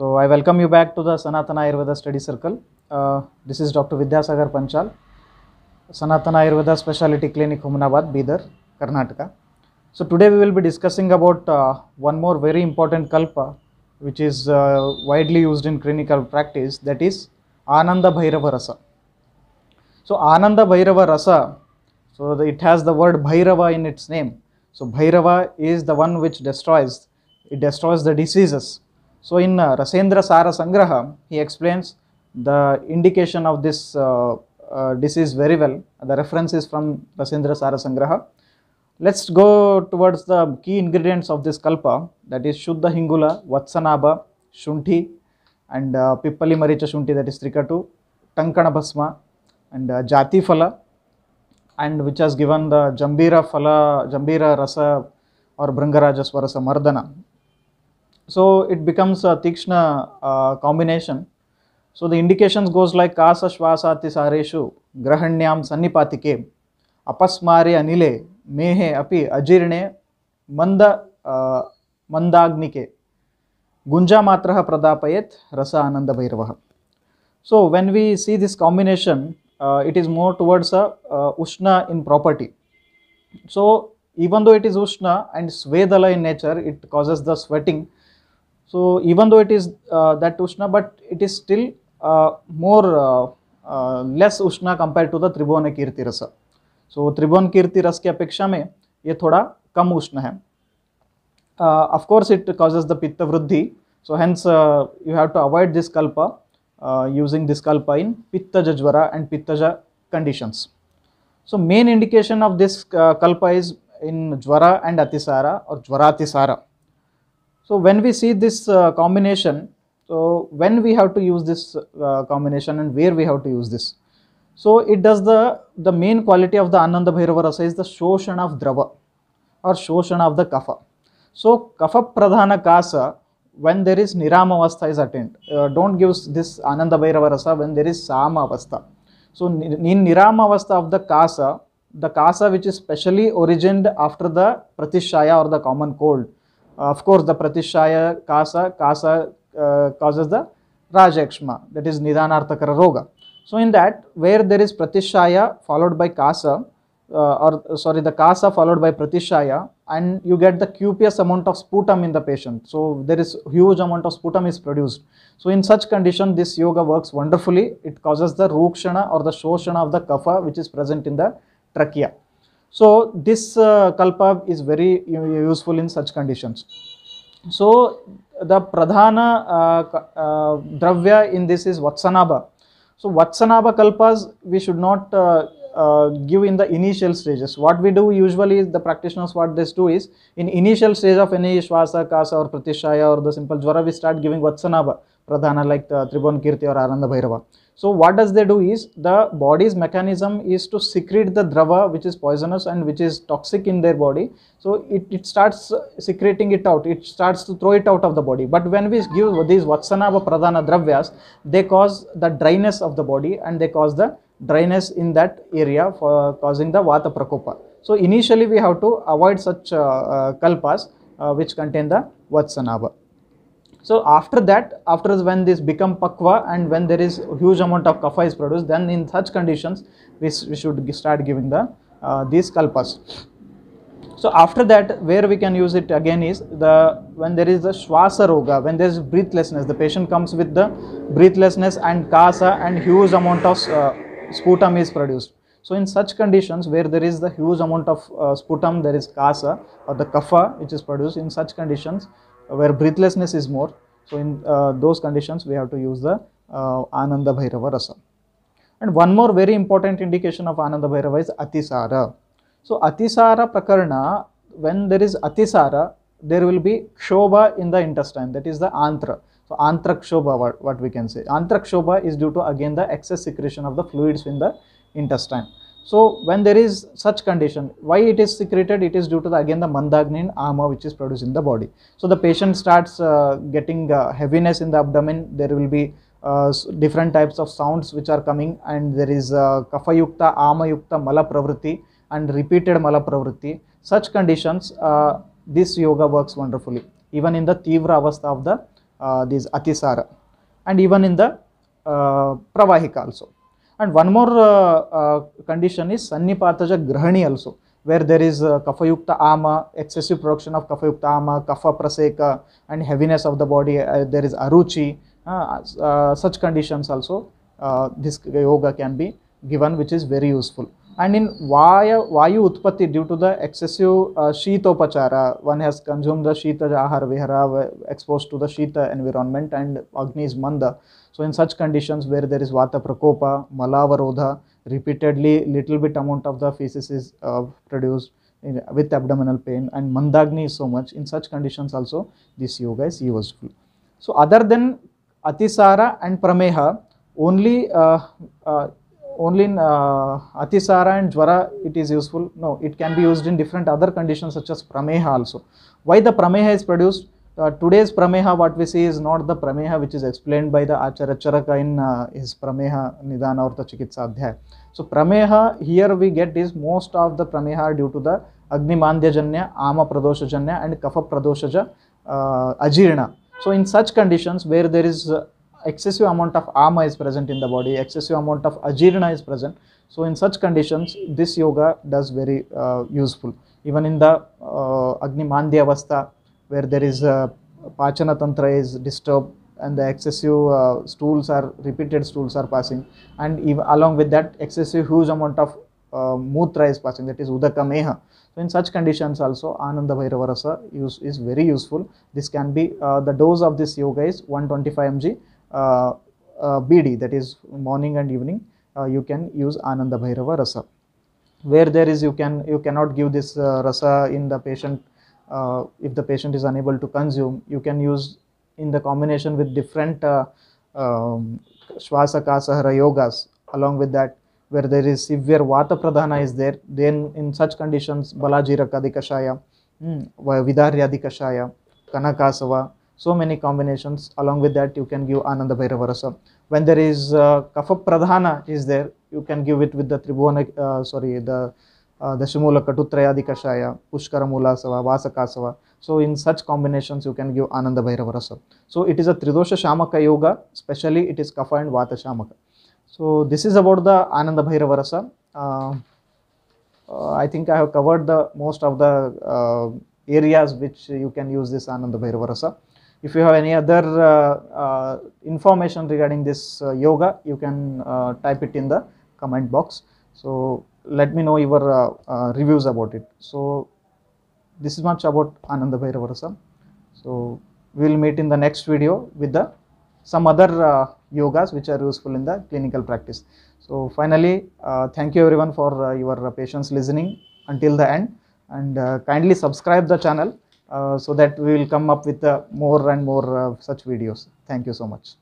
So I welcome you back to the Sanatana Ayurveda Study Circle. Uh, this is Dr. Vidyasagar Panchal, Sanatana Ayurveda Specialty Clinic, Humanabad, Bidar, Karnataka. So today we will be discussing about uh, one more very important kalpa which is uh, widely used in clinical practice that is Ananda Bhairava Rasa. So Ananda Bhairava Rasa, so the, it has the word Bhairava in its name. So Bhairava is the one which destroys, it destroys the diseases so in uh, Rasendra Sara Sangraha, he explains the indication of this uh, uh, disease very well. The reference is from Rasendra Sara Sangraha. Let's go towards the key ingredients of this kalpa that is Shuddha Hingula, Vatsanabha, Shunti and uh, Pippali Maricha Shunti that is Trikatu, Tankana Basma, and uh, Jati Phala and which has given the Jambira Phala, Jambira Rasa or Brangaraja Swarasa Mardana so it becomes a Tikshna uh, combination. So the indications goes like Kasa Shvasati Sareshu, Grahanyam Sannipatike, Apasmare Anile, Mehe Api Ajirne, Manda uh, Mandagnike, Gunja Matraha Pradapayet, Rasa Ananda Bhairavaha. So when we see this combination, uh, it is more towards a uh, Ushna in property. So even though it is Ushna and Svedala in nature, it causes the sweating So even though it is uh, that Ushna, but it is still uh, more less उष्णा compare to the Tribhuvan Kirti Ras so त्रिभुवन कीर्ति रस की अपेक्षा में ये थोड़ा कम उष्ण है of course it causes the पित्त वृद्धि so hence you have to avoid this कल्प यूजिंग दिस कल्प इन पित्तज ज्वर एंड पित्तज conditions so main indication of this कल्प इज इन ज्वर एंड अतिसारा और ज्वरातिसारा So when we see this uh, combination, so when we have to use this uh, combination and where we have to use this. So it does the, the main quality of the Ananda Bhairava Rasa is the Shoshana of Drava or Shoshana of the Kapha. So Kapha Pradhana Kasa when there is Nirama Avastha is attained. Uh, don't give this Ananda Bhairava Rasa when there is Samavastha. So in Nirama Avastha of the Kasa, the Kasa which is specially origined after the Pratishaya or the common cold, uh, of course, the Pratishaya Kasa, Kasa uh, causes the Rajakshma, that is Nidanarthakara Roga. So, in that, where there is Pratishaya followed by Kasa, uh, or uh, sorry, the Kasa followed by Pratishaya, and you get the copious amount of sputum in the patient. So, there is huge amount of sputum is produced. So, in such condition, this yoga works wonderfully. It causes the Rukshana or the Shoshana of the Kapha, which is present in the trachea. So this uh, kalpa is very useful in such conditions. So the pradhana uh, uh, dravya in this is vatsanaba. So vatsanaba kalpas we should not uh, uh, give in the initial stages. What we do usually is the practitioners what they do is in initial stage of any shwasa, kasa or pratishaya or the simple jwara we start giving vatsanaba pradhana like the Tribhuvan Kirti or aranda Bhairava. So what does they do is the body's mechanism is to secrete the drava which is poisonous and which is toxic in their body. So it, it starts secreting it out. It starts to throw it out of the body. But when we give these vatsanava pradhana dravyas, they cause the dryness of the body and they cause the dryness in that area for causing the vata prakopa. So initially we have to avoid such uh, uh, kalpas uh, which contain the vatsanava. So after that, after when this become pakva and when there is huge amount of kapha is produced, then in such conditions, we, we should start giving the uh, these kalpas. So after that, where we can use it again is the when there is a shwasa roga, when there is breathlessness, the patient comes with the breathlessness and kasa and huge amount of uh, sputum is produced. So in such conditions where there is the huge amount of uh, sputum, there is kasa or the kapha which is produced in such conditions, where breathlessness is more. So in uh, those conditions, we have to use the uh, Ananda Bhairava Rasa. And one more very important indication of Ananda Bhairava is Atisara. So Atisara Prakarna, when there is Atisara, there will be Kshoba in the intestine, that is the Antra. So Antra Kshoba, what we can say. Antra Kshoba is due to again the excess secretion of the fluids in the intestine. So when there is such condition, why it is secreted? It is due to the, again the mandagnin ama which is produced in the body. So the patient starts uh, getting uh, heaviness in the abdomen. There will be uh, different types of sounds which are coming and there is uh, kapha yukta, ama yukta, mala pravritti and repeated mala pravritti. Such conditions, uh, this yoga works wonderfully even in the tivra avastha of the uh, these atisara and even in the uh, pravahika also. And one more uh, uh, condition is Sannipataja Grahani also, where there is uh, Kapha Ama, excessive production of Kapha Ama, Kapha Praseka and heaviness of the body, uh, there is Aruchi, such conditions also this yoga can be given which is very useful and in vaya, vayu utpatti due to the excessive uh, upachara, one has consumed the sheeta jahar vihara exposed to the sheeta environment and agni is manda so in such conditions where there is vata prakopa malavarodha repeatedly little bit amount of the feces is uh, produced in, with abdominal pain and mandagni is so much in such conditions also this yoga is useful so other than atisara and prameha only uh, uh, only in uh, atisara and jwara it is useful. No, it can be used in different other conditions such as prameha also. Why the prameha is produced? Uh, today's prameha what we see is not the prameha which is explained by the Acharya Charaka in uh, his prameha Nidana or the Chikitsa Adhyay. So prameha here we get is most of the prameha due to the Agni mandya janya Ama pradosha janya and Kapha Pradoshaja uh, Ajirna. So in such conditions where there is uh, excessive amount of ama is present in the body, excessive amount of ajirna is present. So in such conditions, this yoga does very uh, useful. Even in the uh, Agni Mandya where there is uh, Pachana Tantra is disturbed and the excessive uh, stools are, repeated stools are passing. And even along with that, excessive huge amount of uh, mutra is passing, that is Udaka Meha. So in such conditions also, Ananda Bhairava Rasa use, is very useful. This can be, uh, the dose of this yoga is 125 mg uh, uh, BD that is morning and evening uh, you can use Ananda Bhairava Rasa. Where there is you can you cannot give this rasa in the patient if the patient is unable to consume you can use in the combination with different uh, um, yogas along with that where there is severe Vata Pradhana is there then in such conditions Balajiraka hmm, Dikashaya, hmm, Vidaryadikashaya, Kanakasava so many combinations along with that you can give ananda bhairava rasa when there is uh, kapha pradhana is there you can give it with the tribhuvana uh, sorry the uh, dashimula katutrayadi kashaya pushkara mulasava vasakasava so in such combinations you can give ananda bhairava rasa so it is a tridosha shamaka yoga Especially, it is kapha and vata shamaka so this is about the ananda bhairava rasa uh, um, uh, i think i have covered the most of the uh, areas which you can use this ananda bhairava rasa if you have any other uh, uh, information regarding this uh, yoga you can type it in the comment box so let me know your reviews about it so this is much about ananda bhairavarasa so we will meet in the next video with the some other uh, yogas which are useful in the clinical practice. So finally, uh, thank you everyone for uh, your patience listening until the end and kindly subscribe the channel. Uh, so that we will come up with uh, more and more uh, such videos. Thank you so much.